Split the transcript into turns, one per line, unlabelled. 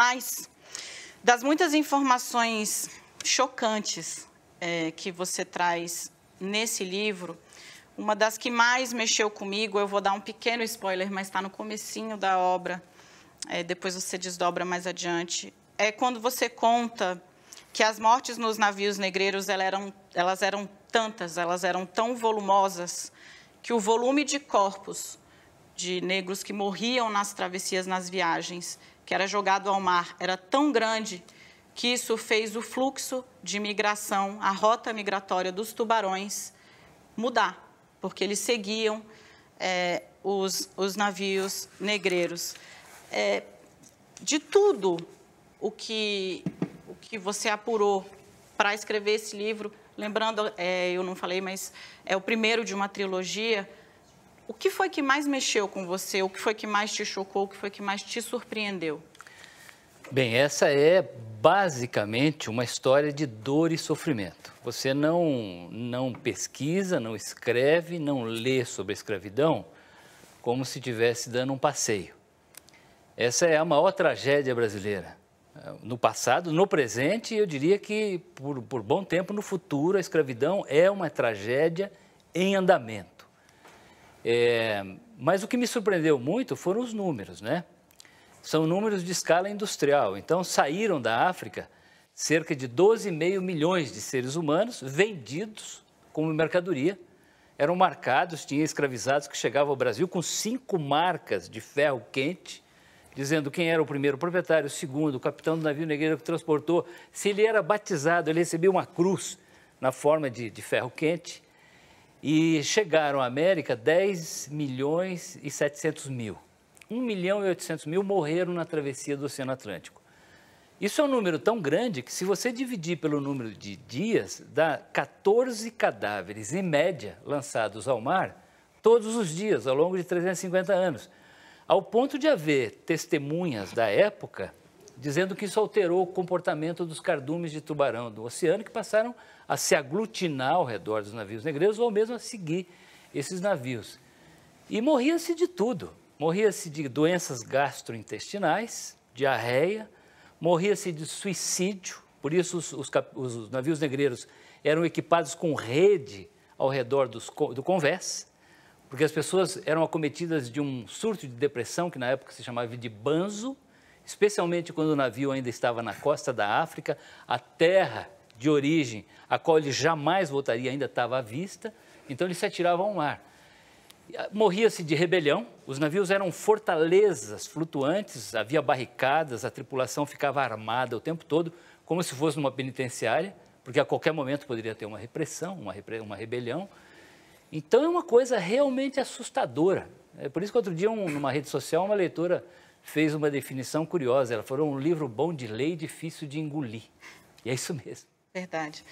Mas, das muitas informações chocantes é, que você traz nesse livro, uma das que mais mexeu comigo, eu vou dar um pequeno spoiler, mas está no comecinho da obra, é, depois você desdobra mais adiante, é quando você conta que as mortes nos navios negreiros elas eram, elas eram tantas, elas eram tão volumosas, que o volume de corpos de negros que morriam nas travessias, nas viagens, que era jogado ao mar, era tão grande que isso fez o fluxo de migração, a rota migratória dos tubarões mudar, porque eles seguiam é, os, os navios negreiros. É, de tudo o que, o que você apurou para escrever esse livro, lembrando, é, eu não falei, mas é o primeiro de uma trilogia, o que foi que mais mexeu com você? O que foi que mais te chocou? O que foi que mais te surpreendeu?
Bem, essa é basicamente uma história de dor e sofrimento. Você não, não pesquisa, não escreve, não lê sobre a escravidão como se estivesse dando um passeio. Essa é a maior tragédia brasileira. No passado, no presente, eu diria que por, por bom tempo no futuro, a escravidão é uma tragédia em andamento. É, mas o que me surpreendeu muito foram os números, né? São números de escala industrial. Então, saíram da África cerca de 12,5 milhões de seres humanos vendidos como mercadoria. Eram marcados, tinha escravizados que chegavam ao Brasil com cinco marcas de ferro quente, dizendo quem era o primeiro proprietário, o segundo, o capitão do navio negreiro que transportou. Se ele era batizado, ele recebia uma cruz na forma de, de ferro quente. E chegaram à América 10 milhões e 700 mil. 1 milhão e 800 mil morreram na travessia do Oceano Atlântico. Isso é um número tão grande que, se você dividir pelo número de dias, dá 14 cadáveres, em média, lançados ao mar todos os dias, ao longo de 350 anos. Ao ponto de haver testemunhas da época dizendo que isso alterou o comportamento dos cardumes de tubarão do oceano, que passaram a se aglutinar ao redor dos navios negreiros ou mesmo a seguir esses navios. E morria-se de tudo. Morria-se de doenças gastrointestinais, diarreia, morria-se de suicídio, por isso os, os, os, navios negreiros eram equipados com rede ao redor dos, do convés, porque as pessoas eram acometidas de um surto de depressão, que na época se chamava de banzo, especialmente quando o navio ainda estava na costa da África, a terra de origem a qual ele jamais voltaria ainda estava à vista, então ele se atirava ao mar. Morria-se de rebelião, os navios eram fortalezas flutuantes, havia barricadas, a tripulação ficava armada o tempo todo, como se fosse numa penitenciária, porque a qualquer momento poderia ter uma repressão, uma, repre... uma rebelião. Então é uma coisa realmente assustadora. É por isso que outro dia, um, numa rede social, uma leitora fez uma definição curiosa. Ela falou um livro bom de ler e difícil de engolir. E é isso mesmo.
Verdade.